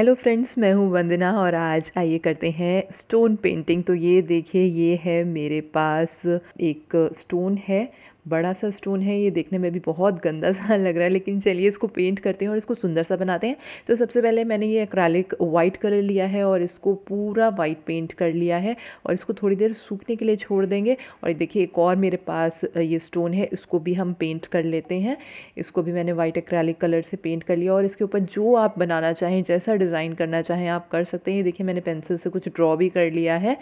hello friends मैं हूं वंदना और आज आइए करते हैं स्टोन पेंटिंग तो ये देखिए ये है मेरे पास एक स्टोन है बड़ा सा स्टोन है ये देखने में भी बहुत गंदा सा लग रहा है लेकिन चलिए इसको पेंट करते हैं और इसको सुंदर सा बनाते हैं तो सबसे पहले मैंने ये एक्रालिक वाइट कलर लिया है और इसको पूरा वाइट पेंट कर लिया है और इसको थोड़ी देर सूखने के लिए छोड़ देंगे और देखिए एक और मेरे पास ये स्टोन है इसको भी हम पेंट कर लेते हैं इसको भी मैंने वाइट एक्रालिक कलर से पेंट कर लिया और इसके ऊपर जो आप बनाना चाहें जैसा डिज़ाइन करना चाहें आप कर सकते हैं देखिए मैंने पेंसिल से कुछ ड्रॉ भी कर लिया है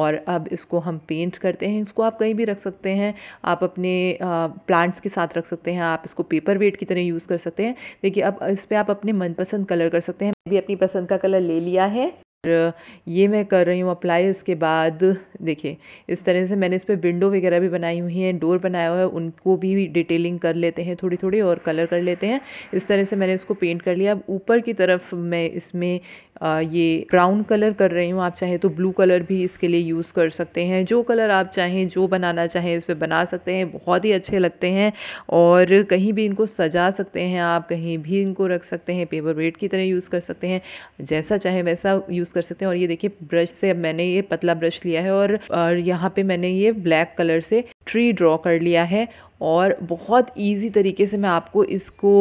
और अब इसको हम पेंट करते हैं इसको आप कहीं भी रख सकते हैं आप अपने प्लांट्स के साथ रख सकते हैं आप इसको पेपर वेट की तरह यूज़ कर सकते हैं देखिए अब इस पर आप अपने मनपसंद कलर कर सकते हैं भी अपनी पसंद का कलर ले लिया है और ये मैं कर रही हूँ अप्लाई उसके बाद देखिए इस तरह से मैंने इस पर विंडो वगैरह भी बनाई हुई है डोर बनाया हुआ है उनको भी डिटेलिंग कर लेते हैं थोड़ी थोड़ी और कलर कर लेते हैं इस तरह से मैंने इसको पेंट कर लिया अब ऊपर की तरफ मैं इसमें ये ब्राउन कलर कर रही हूँ आप चाहे तो ब्लू कलर भी इसके लिए यूज़ कर सकते हैं जो कलर आप चाहें जो बनाना चाहें इस पर बना सकते हैं बहुत ही अच्छे लगते हैं और कहीं भी इनको सजा सकते हैं आप कहीं भी इनको रख सकते हैं पेपर वेट की तरह यूज़ कर सकते हैं जैसा चाहे वैसा यूज़ कर सकते हैं और ये देखिए ब्रश से अब मैंने ये पतला ब्रश लिया है और, और यहाँ पे मैंने ये ब्लैक कलर से ट्री ड्रॉ कर लिया है और बहुत ईजी तरीके से मैं आपको इसको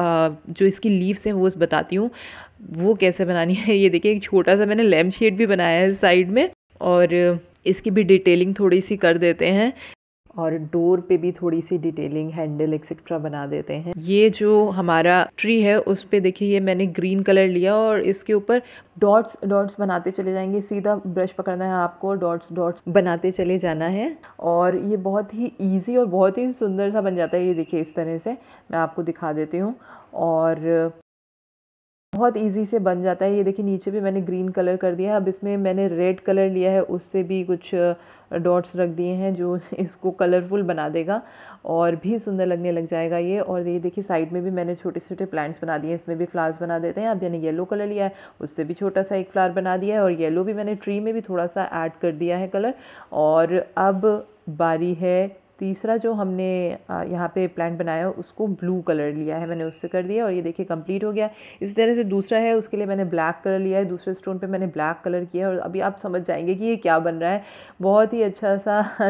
जो इसकी लीव्स हैं वो बताती हूँ वो कैसे बनानी है ये देखिए एक छोटा सा मैंने लैम्प शेड भी बनाया है साइड में और इसकी भी डिटेलिंग थोड़ी सी कर देते हैं और डोर पे भी थोड़ी सी डिटेलिंग हैंडल एक्सेट्रा बना देते हैं ये जो हमारा ट्री है उस पर देखिए ये मैंने ग्रीन कलर लिया और इसके ऊपर डॉट्स डॉट्स बनाते चले जाएंगे सीधा ब्रश पकड़ना है आपको डॉट्स डॉट्स बनाते चले जाना है और ये बहुत ही ईजी और बहुत ही सुंदर सा बन जाता है ये देखिए इस तरह से मैं आपको दिखा देती हूँ और बहुत इजी से बन जाता है ये देखिए नीचे भी मैंने ग्रीन कलर कर दिया है अब इसमें मैंने रेड कलर लिया है उससे भी कुछ डॉट्स रख दिए हैं जो इसको कलरफुल बना देगा और भी सुंदर लगने लग जाएगा ये और ये देखिए साइड में भी मैंने छोटे छोटे प्लांट्स बना दिए हैं इसमें भी फ्लावर्स बना देते हैं अब मैंने येलो कलर लिया है उससे भी छोटा सा एक फ्लावर बना दिया है और येलो भी मैंने ट्री में भी थोड़ा सा ऐड कर दिया है कलर और अब बारी है तीसरा जो हमने यहाँ पे प्लांट बनाया है उसको ब्लू कलर लिया है मैंने उससे कर दिया और ये देखिए कंप्लीट हो गया इसी तरह से दूसरा है उसके लिए मैंने ब्लैक कलर लिया है दूसरे स्टोन पे मैंने ब्लैक कलर किया है और अभी आप समझ जाएंगे कि ये क्या बन रहा है बहुत ही अच्छा सा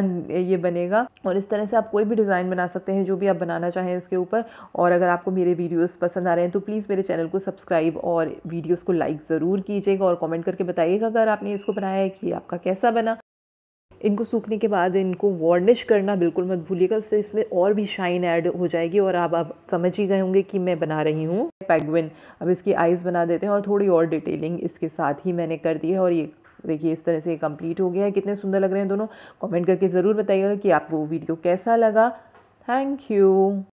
ये बनेगा और इस तरह से आप कोई भी डिज़ाइन बना सकते हैं जो भी आप बनाना चाहें इसके ऊपर और अगर आपको मेरे वीडियोज़ पसंद आ रहे हैं तो प्लीज़ मेरे चैनल को सब्सक्राइब और वीडियोज़ को लाइक ज़रूर कीजिएगा और कॉमेंट करके बताइएगा अगर आपने इसको बनाया है कि आपका कैसा बना इनको सूखने के बाद इनको वार्निश करना बिल्कुल मत भूलिएगा उससे इसमें और भी शाइन ऐड हो जाएगी और आप अब समझ ही गए होंगे कि मैं बना रही हूँ पैगविन अब इसकी आइज़ बना देते हैं और थोड़ी और डिटेलिंग इसके साथ ही मैंने कर दी है और ये देखिए इस तरह से कंप्लीट हो गया है कितने सुंदर लग रहे हैं दोनों कमेंट करके ज़रूर बताइएगा कि आपको वीडियो कैसा लगा थैंक यू